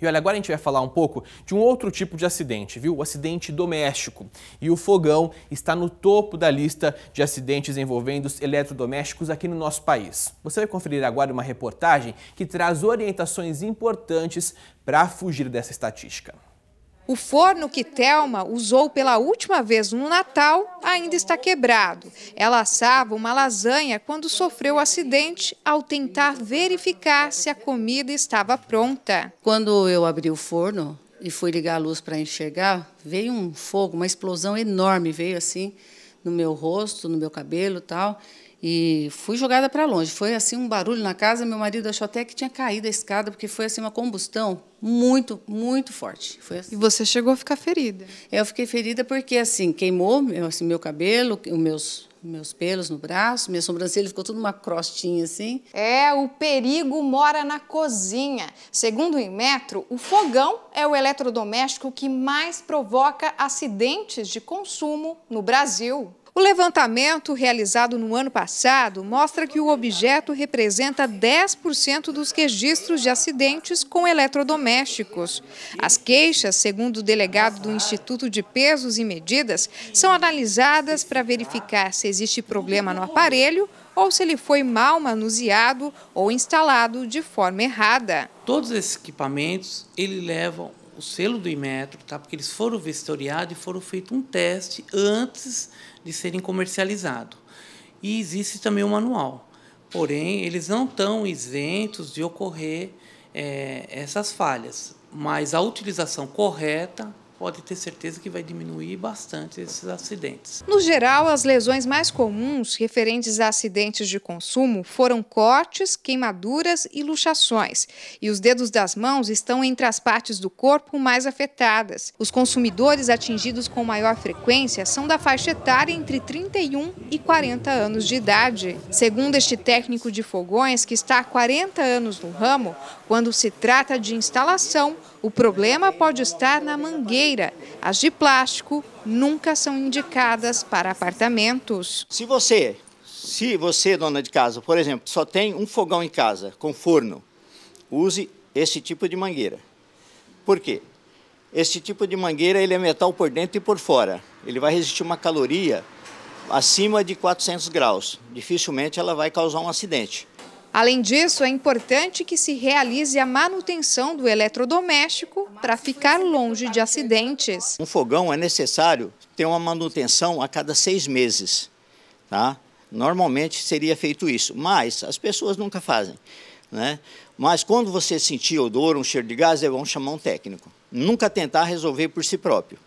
E olha, agora a gente vai falar um pouco de um outro tipo de acidente, viu? O acidente doméstico. E o fogão está no topo da lista de acidentes envolvendo os eletrodomésticos aqui no nosso país. Você vai conferir agora uma reportagem que traz orientações importantes para fugir dessa estatística. O forno que Thelma usou pela última vez no Natal ainda está quebrado. Ela assava uma lasanha quando sofreu o um acidente ao tentar verificar se a comida estava pronta. Quando eu abri o forno e fui ligar a luz para enxergar, veio um fogo, uma explosão enorme, veio assim no meu rosto, no meu cabelo, tal. E fui jogada para longe. Foi assim um barulho na casa. Meu marido achou até que tinha caído a escada, porque foi assim uma combustão muito, muito forte. Assim. E você chegou a ficar ferida? Eu fiquei ferida porque assim queimou meu, assim, meu cabelo, os meus meus pelos no braço, minha sobrancelha ficou tudo uma crostinha assim. É, o perigo mora na cozinha. Segundo o Inmetro, o fogão é o eletrodoméstico que mais provoca acidentes de consumo no Brasil. O levantamento realizado no ano passado mostra que o objeto representa 10% dos registros de acidentes com eletrodomésticos. As queixas, segundo o delegado do Instituto de Pesos e Medidas, são analisadas para verificar se existe problema no aparelho ou se ele foi mal manuseado ou instalado de forma errada. Todos esses equipamentos, ele levam o selo do Imetro, tá? porque eles foram vistoriados e foram feito um teste antes de serem comercializados. E existe também o manual. Porém, eles não estão isentos de ocorrer é, essas falhas, mas a utilização correta pode ter certeza que vai diminuir bastante esses acidentes. No geral, as lesões mais comuns referentes a acidentes de consumo foram cortes, queimaduras e luxações. E os dedos das mãos estão entre as partes do corpo mais afetadas. Os consumidores atingidos com maior frequência são da faixa etária entre 31 e 40 anos de idade. Segundo este técnico de fogões, que está há 40 anos no ramo, quando se trata de instalação, o problema pode estar na mangueira madeira. As de plástico nunca são indicadas para apartamentos. Se você, se você, dona de casa, por exemplo, só tem um fogão em casa com forno, use esse tipo de mangueira. Por quê? Esse tipo de mangueira ele é metal por dentro e por fora. Ele vai resistir uma caloria acima de 400 graus. Dificilmente ela vai causar um acidente. Além disso, é importante que se realize a manutenção do eletrodoméstico para ficar longe de é acidentes. Um fogão é necessário ter uma manutenção a cada seis meses. Tá? Normalmente seria feito isso, mas as pessoas nunca fazem. Né? Mas quando você sentir odor, um cheiro de gás, é bom chamar um técnico. Nunca tentar resolver por si próprio.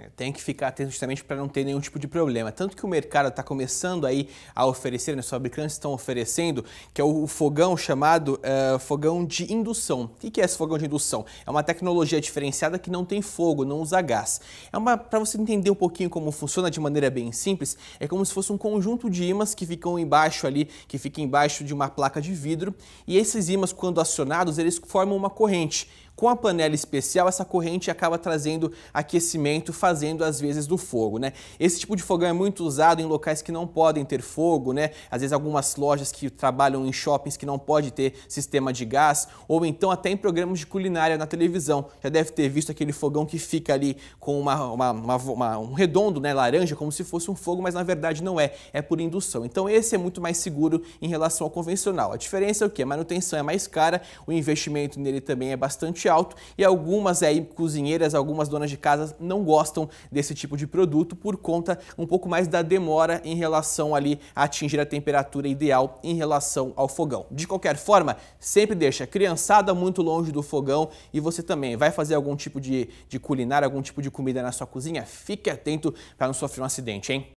É, tem que ficar atento justamente para não ter nenhum tipo de problema. Tanto que o mercado está começando aí a oferecer, né, os fabricantes estão oferecendo, que é o fogão chamado uh, fogão de indução. O que é esse fogão de indução? É uma tecnologia diferenciada que não tem fogo, não usa gás. É uma para você entender um pouquinho como funciona de maneira bem simples, é como se fosse um conjunto de ímãs que ficam embaixo ali, que fica embaixo de uma placa de vidro, e esses ímãs quando acionados, eles formam uma corrente com a panela especial, essa corrente acaba trazendo aquecimento, fazendo às vezes do fogo, né? Esse tipo de fogão é muito usado em locais que não podem ter fogo, né? Às vezes algumas lojas que trabalham em shoppings que não pode ter sistema de gás, ou então até em programas de culinária na televisão. Já deve ter visto aquele fogão que fica ali com uma, uma, uma, uma um redondo, né, laranja, como se fosse um fogo, mas na verdade não é, é por indução. Então esse é muito mais seguro em relação ao convencional. A diferença é o que? A manutenção é mais cara, o investimento nele também é bastante alto e algumas aí é, cozinheiras, algumas donas de casa não gostam desse tipo de produto por conta um pouco mais da demora em relação ali a atingir a temperatura ideal em relação ao fogão. De qualquer forma, sempre deixa a criançada muito longe do fogão e você também vai fazer algum tipo de, de culinária, algum tipo de comida na sua cozinha, fique atento para não sofrer um acidente, hein?